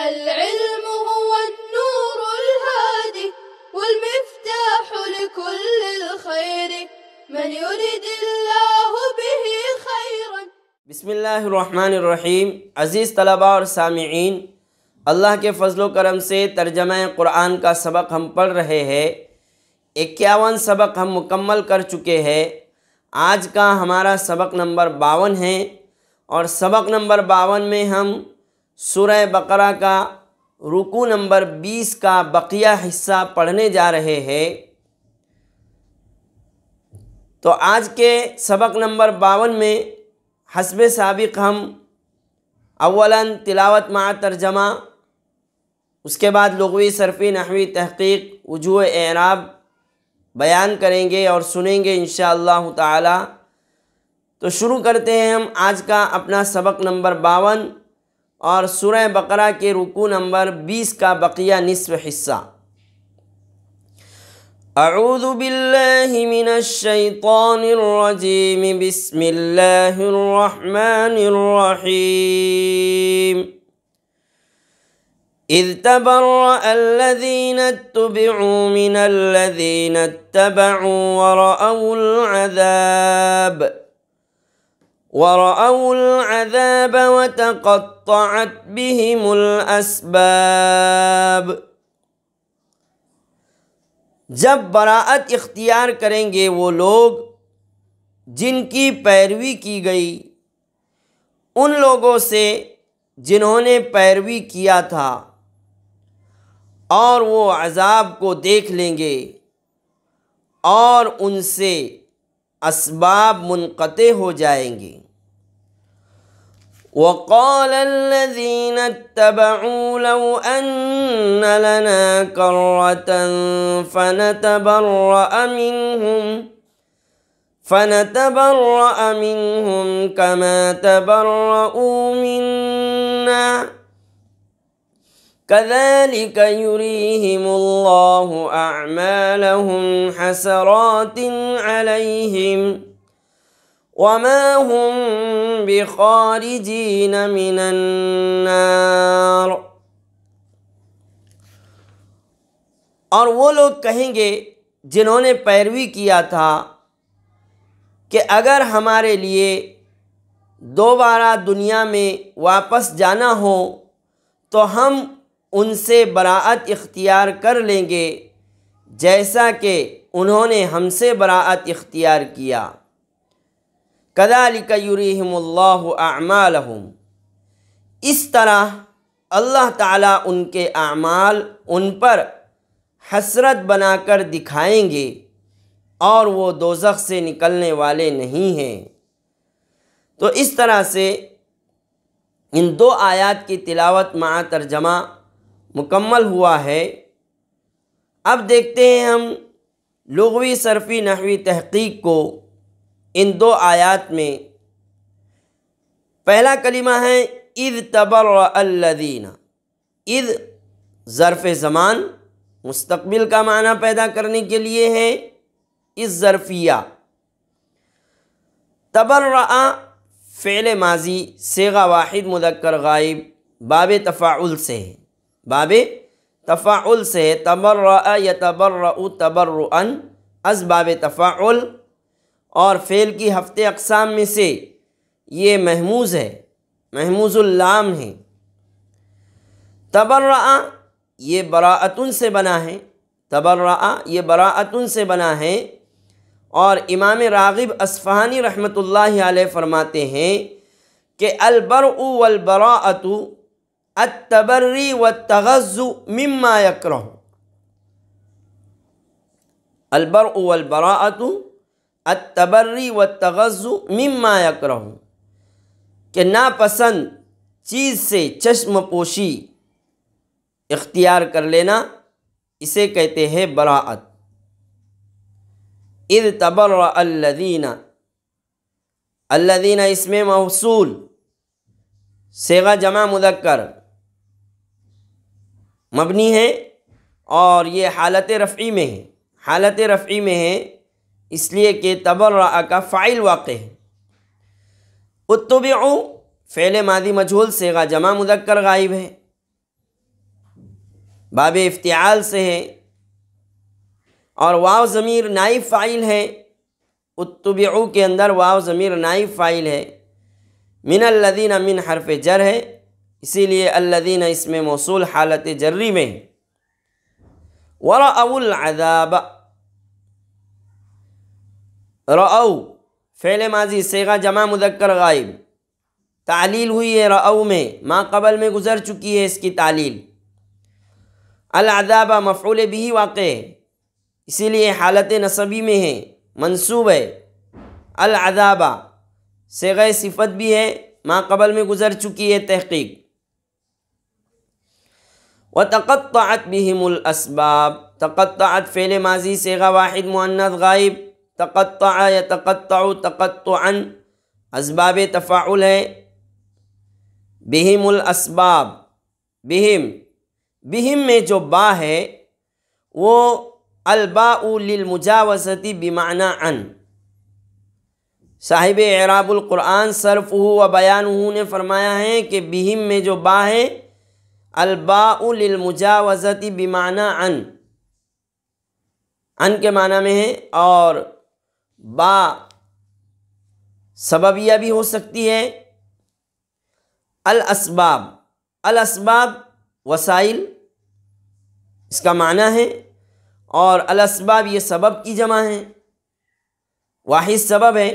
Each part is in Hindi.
العلم هو النور الهادي والمفتاح لكل الخير من يريد الله به خيرا بسم الله الرحمن الرحيم عزيز طلباء और सामीन अल्लाह के फजल करम से तर्जमा कुरान का सबक हम पढ़ रहे हैं इक्यावन सबक हम मुकम्मल कर चुके हैं आज का हमारा सबक नंबर बावन है और सबक नंबर बावन में हम सुरह बकरा का रुकू नंबर 20 का बकिया हिस्सा पढ़ने जा रहे हैं तो आज के सबक नंबर बावन में हसब सबक हम अवला तिलावत मा तर्जमा उसके बाद लगवी सरफी नहवी तहकीक वजू एराब बयान करेंगे और सुनेंगे इन ताला तो शुरू करते हैं हम आज का अपना सबक नंबर बावन اور سورہ بقرہ کے رکو نمبر 20 کا بقیہ نصف حصہ أعوذ بالله من الشيطان الرجيم بسم الله الرحمن الرحيم إذ تبرأ الذين اتبعوا من الذين اتبعوا ورأوا العذاب ورأوا العذاب وتقطعت بهم الأسباب जब बराअत इख्तियार करेंगे वो लोग जिनकी पैरवी की गई उन लोगों से जिन्होंने पैरवी किया था और वो अज़ाब को देख लेंगे और उनसे اسباب منقطع ہو جائیں گی وقال الذين اتبعوا لو أن لنا كرة فنتبرأ منهم فنتبرأ منهم كما تبرؤوا منا كذلك يريهم الله أعمالهم حسرات عليهم وما هم بخارجين من النار لوگ کہیں گے جنہوں نے پیروی کیا تھا کہ اگر ہمارے लिए دوبارہ دنیا میں واپس جانا ہو تو ہم उनसे बरात इख्तियार कर लेंगे जैसा कि उन्होंने हमसे बरात इख्तियार किया कदालिक इस तरह अल्लाह ताला उनके अमाल उन पर हसरत बनाकर दिखाएंगे और वो दोजख से निकलने वाले नहीं हैं तो इस तरह से इन दो आयत की तिलावत मा तर्जमा मुकम्मल हुआ है अब देखते हैं हम लगवी सरफी नहवी तहकीक को इन दो आयात में पहला कलिमा है इद तबर अल्लदीना इद ज़रफ़ ज़मान मुस्तबिल का माना पैदा करने के लिए है इस ज़रफ़िया तबर्रा फ़ेल माजी सेगा वाहिद मुदक्कर गायब बाब तफ़ाउल से है बाब तफ़ाउल से तबर्र या तबर्र तबर अस बाब तफ़ाउल और फ़ेल की हफ्ते अकसाम में से ये महमूज है महमूजुल्लाम है तबर्रा ये बराअतन से बना है तबर्रा ये बराअतन से बना है और इमाम रागिब असफ़ानी रहमतुल्लाह अलैह फरमाते हैं कि अलबर वलबराअतु अतबर्री व तगज़ु मम्मा यक्रह अलबर वलबरातु अतबर्री व तगज़ु मम्मा यक्रह के नापसंद चीज़ से चश्म पोशी इख्तियार कर लेना इसे कहते हैं बरात इद तबर अल्लदीना अल्लदीना इसमें मौसूल सेगा जमा मुदक्कर मबनी है और ये हालत रफ़ी में है हालत रफ़ी में है इसलिए कि तबर्रा का फ़ाइल वाक़ है उत्तब फ़ैल मादी से सेगा जमा मुदक्कर गायब है बाब इफ्तियाल से है और वाव ज़मीर नाइब फ़ाइल है उत्तब के अंदर वाव ज़मीर नाइब फ़ाइल है मिनल्लिन मिन हरफ जर है इसीलिए अल्लादीन इसमें मौसू हालत जर्री में वरअलदाब रऊ फेल माजी सेगा जमा मुदक्कर गायब तालील हुई है रऊ में माँ कबल में गुजर चुकी है इसकी तालील अलदाबा मफूल भी वाक़ है इसीलिए हालत नसबी में है मनसूब है अलदाबा सेगा सिफत भी है माँ कबल में गुजर चुकी है तहकीक व तक़ात बिहिमसबाब तकत फ़ेल माजी सेगा वाहिद मुन्नत गायब तक़त या तक़त तक़तन इसबाब तफ़ाउल है बिहिमसबाब बिहिम बिहिम में जो बा है वो अलबाउलमुजावसती बिमाना अन साहिब एराबुल्क़ुरान सरफ़ व बयान ने फरमाया है कि बिहिम में जो बा है अलबाउलमुजावज़ती बिमाना अन अन के माना में है और बा सबबिया भी हो सकती है अलबाब अलअसबाब वसाइल इसका माना है और अलबाब ये सबब की जमा है वाहि सबब है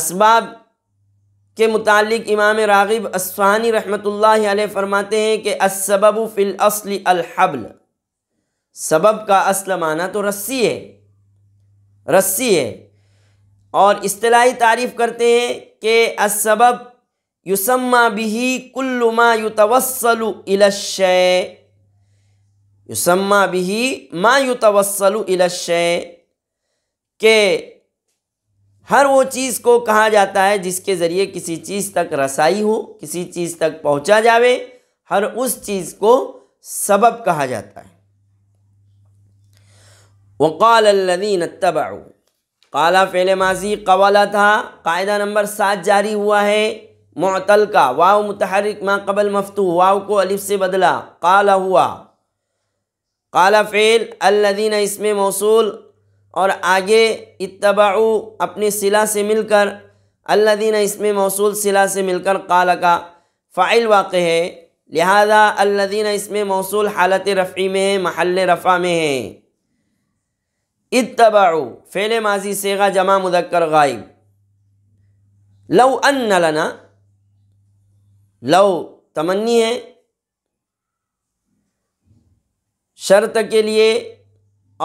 इसबाब के मुतालिक इमाम रागिब असफ़ानी रहमतुल्लाह फरमाते हैं कि असबब फ़िल असल अलहबल सबब का असल माना तो रस्सी है रस्सी है और अतलाही तारीफ़ करते हैं कि असबब युसम्मा बिही कुल्लुमा युतवसल इलशय युसम्मा बिही मा युतवसल इलशय के हर वो चीज़ को कहा जाता है जिसके ज़रिए किसी चीज़ तक रसाई हो किसी चीज़ तक पहुंचा जावे हर उस चीज़ को सबब कहा जाता है वक़ाल तबाऊ काला फ़ेल माजी कवाला था कायदा नंबर सात जारी हुआ है मअतल का वाव मुतहरक माँ कबल मफतू वाव को अलिफ से बदला काला हुआ काला फ़ेल अल्लदीन इसमें मौसूल और आगे इतबाऊ अपने सिला से मिलकर अल्लादीन इसमें मौसू सिला से मिलकर काल का फ़ाइल वाक़ है लिहाजा अल्लादीन इसमें मौसू हालत रफ़ी में है महल रफ़ा में है इतबाऊ फ़ेल माजी सेगा जमा मुदक्कर गायब लव अन लना लव तमन्नी है शर्त के लिए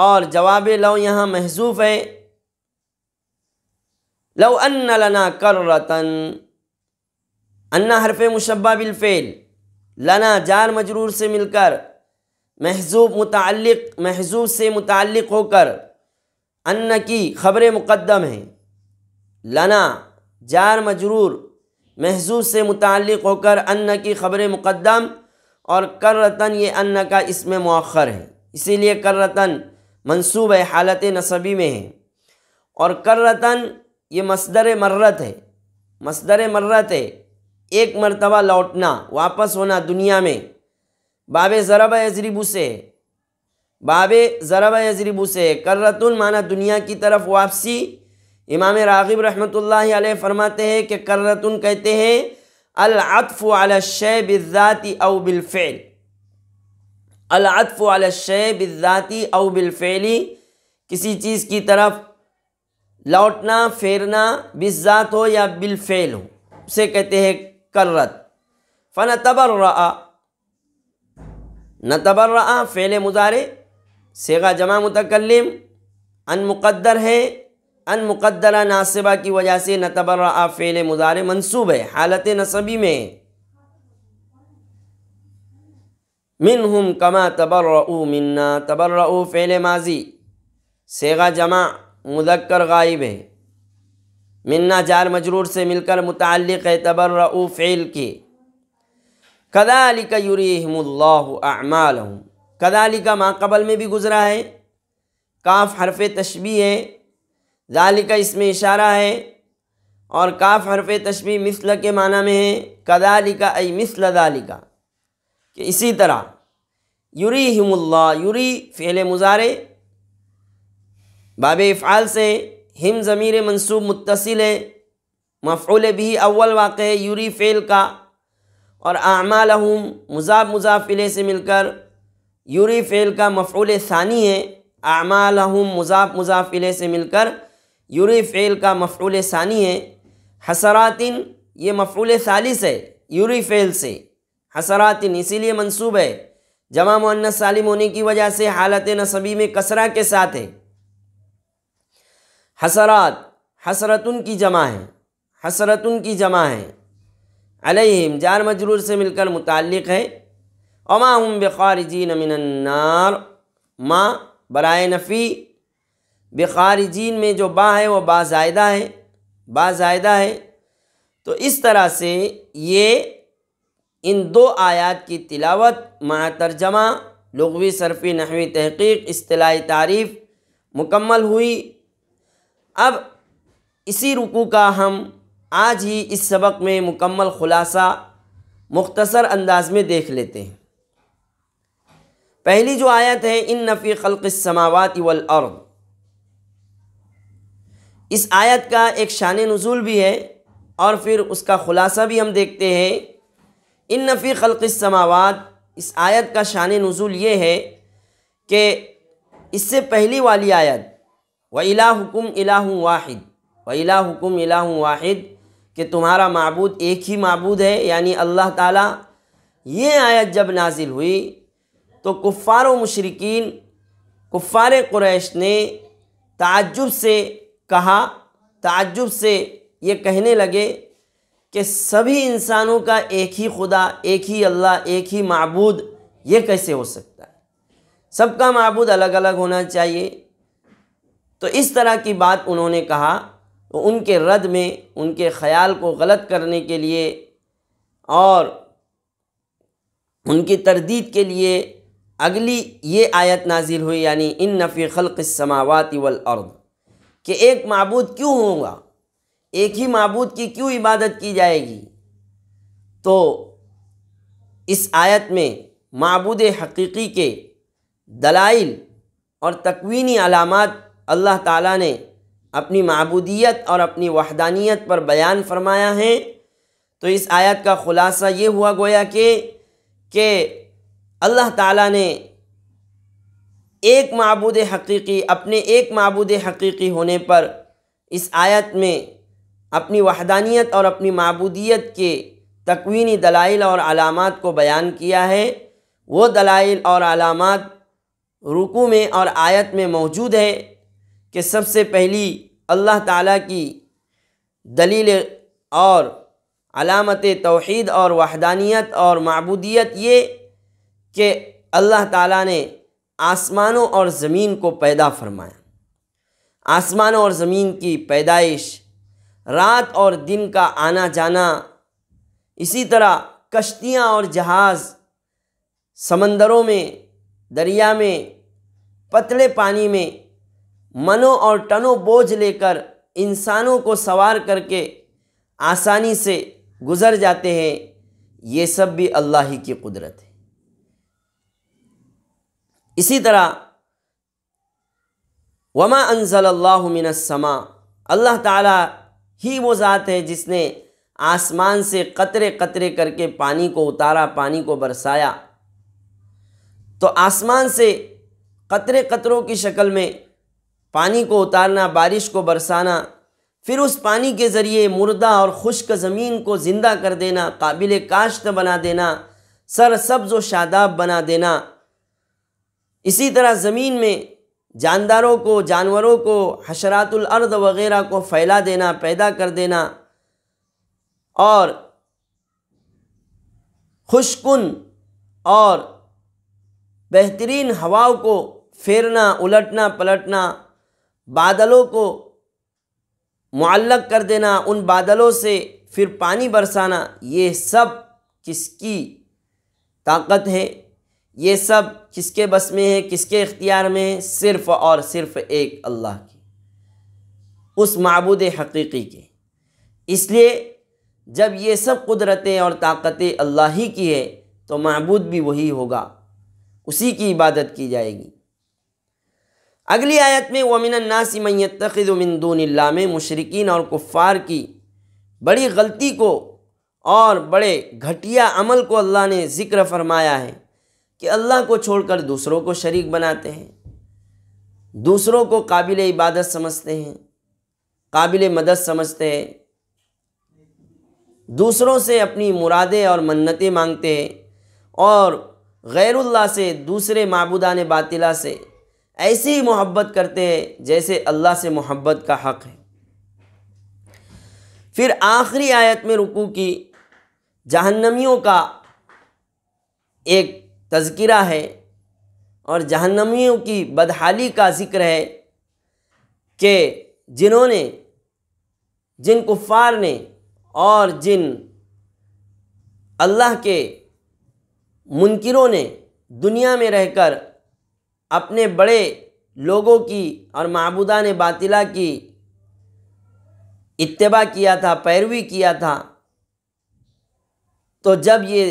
और जवाब लो यहाँ महजूफ है लो अन्ना लना कर रतन अन्ना हरफ मुशबा बिलफ़ेल लना जार मजरूर से मिलकर महजूब मुतल महजूब से मुतल होकर अन्न की खबर मुकदम है लना जार मजरूर महजूब से मुतल होकर अन्न की खबर मुकदम और कर रतन ये अन्न का इसमें मौखर है इसीलिए कर रतन मंसूब है हालत नसबी में है और कर्रतन ये मसदर मर्रत है मसदर मर्रत है एक मरतबा लौटना वापस होना दुनिया में बाब ज़रब यजरिबू से बाब ज़रब यजरिबू से कर्रतुल माना दुनिया की तरफ वापसी इमाम रागिब रहमतुल्लाह अलैह फरमाते हैं कि कर्रतन कहते हैं अल अल शै बिज़ाती अलातफ़ शे बिज़ाती अव बिलफ़ेली किसी चीज़ की तरफ लौटना फेरना बिज़ात हो या बिलफेल हो उसे कहते हैं कर्रत फ़न तबर्रा न तबर्रा फेले मुजारे सेगा जमा मुतकलम अनमुक़दर है अनमुक़दरा नासिबा की वजह से न तबर्रा फेले मुजारे मनसूब है हालत नसबी में है मिन हम कमा तबर्रऊ मिन्ना तबर्रऊ फ़ेल माजी सेगा जमा मुदक्कर गायब है मिन्ना जार मजरूर से मिलकर मुतल है तबर्रऊ फ़ेल के कदाली का कदालिका कदाली का माकबल में भी गुज़रा है काफ़ हरफ तशबी है का इसमें इशारा है और काफ़ हरफ तशबी मिसल के माना में है का अई मिसल दालिका कि इसी तरह यूरी हिमुल्ला यूरी फ़िल मुजारे बाब इफ़ाल से हिम ज़मीर मनसूब मुतसिल है मफ़ूल भी अव्वल वाक़ यूरी फ़ेल का और आमाल हम मुजाब मुजाफिले से मिलकर यूरी फ़ेल का मफ़ूल सानी है आमाल हम मुजाब मुजाफिले से मिलकर यूरी फ़ेल का मफ़ूल सानी है हसरातिन ये मफ़ूल सालिस है यूरी फ़ेल से हसरातिन इसीलिए मंसूब है जमा मुन्नस सालिम होने की वजह से हालत नसबी में कसरा के साथ है हसरात हसरतुन की जमा है हसरतुन की जमा है अलहिम जार मजरूर से मिलकर मुतक़ है अमा हम बेखारजी नमिनार माँ बरए नफ़ी बेखारजीन में जो बा है वह बाजायदा है बाजायदा है तो इस तरह से ये इन दो आयात की तिलावत मा तर्जमा लगवी सरफी नहवी तहकीक असलाही तारीफ़ मुकम्मल हुई अब इसी रुकू का हम आज ही इस सबक में मुकम्मल ख़ुलासा मुख्तसर अंदाज में देख लेते हैं पहली जो आयत है इन नफ़ी खल्क़ समावत वल अर्द इस आयत का एक शान नज़ुल भी है और फिर उसका ख़ुलासा भी हम देखते हैं इन नफ़ी ख़लक़समावत इस आयत का शान नज़ुल ये है कि इससे पहली वाली आयत व इला हुकुम इला वाहिद व इला हुकुम इला वाहिद कि तुम्हारा मबूद एक ही मबूद है यानी अल्लाह ताला ये आयत जब नाजिल हुई तो कुफ़ार मशरकिन कुफ़ार क्रैश ने ताजुब से कहा ताजुब से ये कहने लगे कि सभी इंसानों का एक ही खुदा एक ही अल्लाह एक ही मबूद ये कैसे हो सकता है सबका मबूद अलग अलग होना चाहिए तो इस तरह की बात उन्होंने कहा तो उनके रद में उनके ख्याल को गलत करने के लिए और उनकी तरदीद के लिए अगली ये आयत नाजिल हुई यानी इन नफ़ी खलक समावती वल कि एक मबूद क्यों होगा एक ही मबूद की क्यों इबादत की जाएगी तो इस आयत में मबूद हकीकी के दलाइल और तकवीनी अलामत अल्लाह ताला ने अपनी मबूदियत और अपनी वहदानियत पर बयान फरमाया है तो इस आयत का ख़ुलासा ये हुआ गोया कि के अल्लाह ताला ने एक मबूद हकीकी अपने एक मबूद हकीकी होने पर इस आयत में अपनी वहदानियत और अपनी मबूदियत के तकवीनी दलाइल और अलामत को बयान किया है वो दलाइल और अलामत रुकू में और आयत में मौजूद है कि सबसे पहली अल्लाह ताला की दलील और अलामत तोहद और वहदानियत और मबूदियत ये कि अल्लाह ताला ने आसमानों और ज़मीन को पैदा फरमाया आसमानों और ज़मीन की पैदाइश रात और दिन का आना जाना इसी तरह कश्तियाँ और जहाज़ समंदरों में दरिया में पतले पानी में मनों और टनों बोझ लेकर इंसानों को सवार करके आसानी से गुज़र जाते हैं ये सब भी अल्लाह ही की कुदरत है इसी तरह वमा अनजल मिनसमा अल्लाह ताला ही वो ज़ात है जिसने आसमान से कतरे कतरे करके पानी को उतारा पानी को बरसाया तो आसमान से कतरे कतरों की शक्ल में पानी को उतारना बारिश को बरसाना फिर उस पानी के ज़रिए मुर्दा और खुश्क ज़मीन को ज़िंदा कर देना काबिल काश्त बना देना सरसब्ज व शादाब बना देना इसी तरह ज़मीन में जानदारों को जानवरों को हशरातुल अर्द वगैरह को फैला देना पैदा कर देना और खुशकुन और बेहतरीन हवाओं को फेरना उलटना पलटना बादलों को मुअल्लक कर देना उन बादलों से फिर पानी बरसाना ये सब किसकी ताकत है ये सब किसके बस में है किसके इख्तियार में है सिर्फ़ और सिर्फ़ एक अल्लाह की उस मबूद हकीकी के इसलिए जब ये सब कुदरतें और ताकतें अल्लाह ही की है तो मबूद भी वही होगा उसी की इबादत की जाएगी अगली आयत में वमिन नासिमैत मैत में मशरकिन और कुफ़ार की बड़ी गलती को और बड़े घटिया अमल को अल्लाह ने ज़िक्र फरमाया है कि अल्लाह को छोड़कर दूसरों को शरीक बनाते हैं दूसरों को काबिल इबादत समझते हैं काबिल मदद समझते हैं दूसरों से अपनी मुरादें और मन्नतें मांगते हैं और गैरुल्ला से दूसरे मबूदान बातिला से ऐसी ही मोहब्बत करते हैं जैसे अल्लाह से मोहब्बत का हक़ है फिर आखिरी आयत में रुकू की जहन्नमियों का एक तस्करा है और जहन्नमियों की बदहाली का ज़िक्र है कि जिन्होंने जिन कुफ़ार ने और जिन अल्लाह के मुनकरों ने दुनिया में रहकर अपने बड़े लोगों की और मबूदा ने बातिला की इतबा किया था पैरवी किया था तो जब ये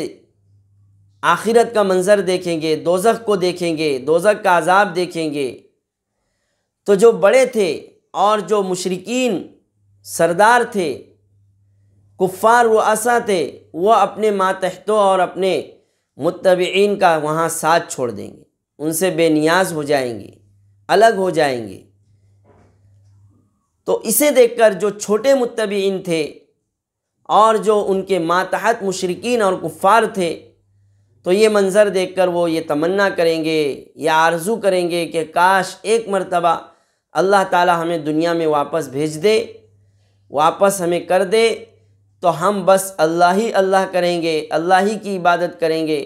आखिरत का मंज़र देखेंगे दोजख को देखेंगे दोजख का अजाब देखेंगे तो जो बड़े थे और जो मुशरकिन सरदार थे कुफ़ार व असा थे वह अपने मातहतों और अपने मुतबीन का वहाँ साथ छोड़ देंगे उनसे बेनियाज हो जाएंगे अलग हो जाएंगे तो इसे देखकर जो छोटे मुतबीन थे और जो उनके मातहत मुशरकिन और कुफ़ार थे तो ये मंज़र देख कर वो ये तमन्ना करेंगे या आरजू करेंगे कि काश एक मरतबा अल्लाह ताला हमें दुनिया में वापस भेज दे वापस हमें कर दे तो हम बस अल्लाह ही अल्लाह करेंगे अल्लाह ही की इबादत करेंगे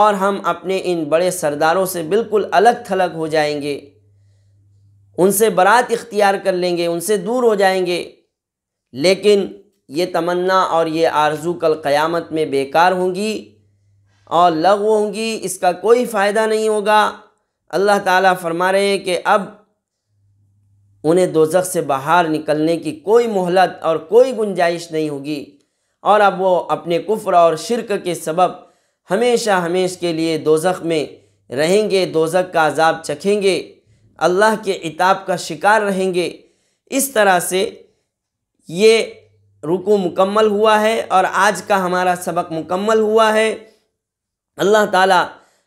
और हम अपने इन बड़े सरदारों से बिल्कुल अलग थलग हो जाएंगे उनसे बरात इख्तियार कर लेंगे उनसे दूर हो जाएंगे लेकिन ये तमन्ना और ये आरजू कल क़यामत में बेकार होंगी और लग होंगी इसका कोई फ़ायदा नहीं होगा अल्लाह ताला फरमा रहे हैं कि अब उन्हें दोजख से बाहर निकलने की कोई मोहलत और कोई गुंजाइश नहीं होगी और अब वो अपने कुफ्र और शिरक के सबब हमेशा हमेश के लिए दोजख में रहेंगे दोजख का अजाब चखेंगे अल्लाह के इताब का शिकार रहेंगे इस तरह से ये रुकू मुकम्मल हुआ है और आज का हमारा सबक मुकम्मल हुआ है अल्लाह ताला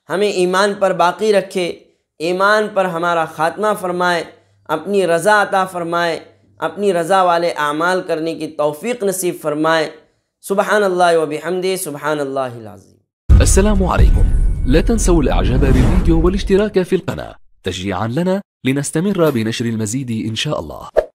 हमें ईमान पर बाकी रखे ईमान पर हमारा ख़ात्मा फ़रमाए अपनी रज़ा अता फ़रमाए अपनी रज़ा वाले अमाल करने की तोफ़ी नसीब फ़रमाए सुबहान अल्लाह वबिहमदे सुबहान अल्लाज़ीम असलकम لا تنسوا الإعجاب بالفيديو والاشتراك في القناة تشجيعا لنا لنستمر بنشر المزيد إن شاء الله